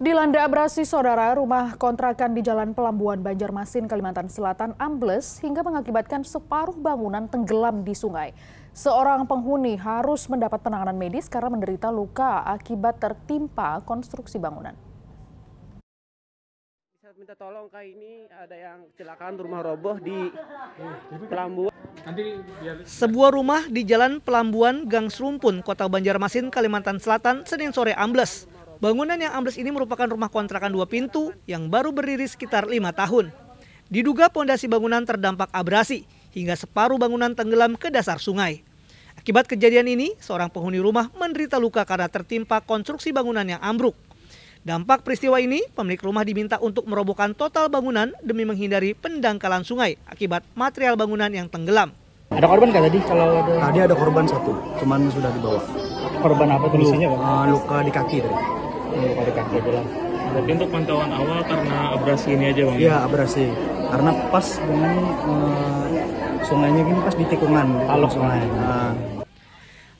Dilanda abrasi saudara, rumah kontrakan di Jalan Pelambuan Banjarmasin, Kalimantan Selatan ambles hingga mengakibatkan separuh bangunan tenggelam di sungai. Seorang penghuni harus mendapat penanganan medis karena menderita luka akibat tertimpa konstruksi bangunan. Bisa minta tolong kak ini ada yang kecelakaan rumah roboh di Pelambuan. Sebuah rumah di Jalan Pelambuan, Gang Serumpun, Kota Banjarmasin, Kalimantan Selatan, Senin sore ambles. Bangunan yang ambles ini merupakan rumah kontrakan dua pintu yang baru berdiri sekitar lima tahun. Diduga pondasi bangunan terdampak abrasi hingga separuh bangunan tenggelam ke dasar sungai. Akibat kejadian ini, seorang penghuni rumah menderita luka karena tertimpa konstruksi bangunan yang ambruk. Dampak peristiwa ini, pemilik rumah diminta untuk merobohkan total bangunan demi menghindari pendangkalan sungai akibat material bangunan yang tenggelam. Ada korban nggak tadi? Kalau ada... Tadi ada korban satu, cuman sudah dibawa. Korban apa kondisinya? Luka, ah, luka di kaki. Tadi untuk untuk pantauan awal karena abrasi ini aja bang? Iya abrasi, karena pas dengan uh, sungainya gini pas di tikungan, palok sungai. Nah.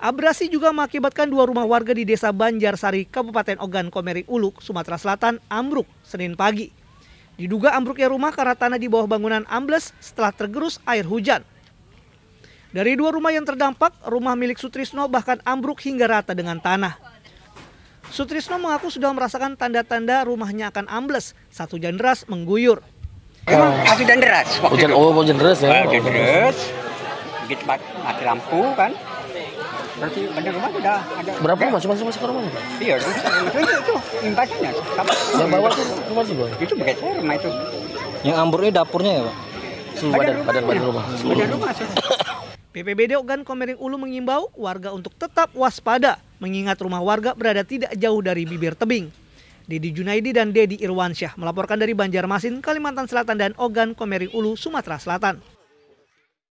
Abrasi juga mengakibatkan dua rumah warga di Desa Banjarsari, Kabupaten Ogan Komering Uluk, Sumatera Selatan, ambruk Senin pagi. Diduga ambruknya rumah karena tanah di bawah bangunan ambles setelah tergerus air hujan. Dari dua rumah yang terdampak, rumah milik Sutrisno bahkan ambruk hingga rata dengan tanah. Sutrisno mengaku sudah merasakan tanda-tanda rumahnya akan ambles saat hujan deras mengguyur. Emang oh. hujan deras? Waktu hujan, itu. oh hujan deras ya? Ah, hujan deras, gitu mati lampu kan. Berarti benar rumah sudah ada. Berapa rumah? Cuma masuk ke rumah? Iya, itu, itu, impasnya. Yang bawah itu rumah juga? Itu begitu rumah itu. Yang ini dapurnya ya Pak? Seluruh badan, badan, badan rumah. Badan rumah. PPBD Ogan Komering Ulu mengimbau warga untuk tetap waspada mengingat rumah warga berada tidak jauh dari bibir tebing. Dedi Junaidi dan Dedi Irwansyah melaporkan dari Banjarmasin, Kalimantan Selatan dan Ogan Komering Ulu, Sumatera Selatan.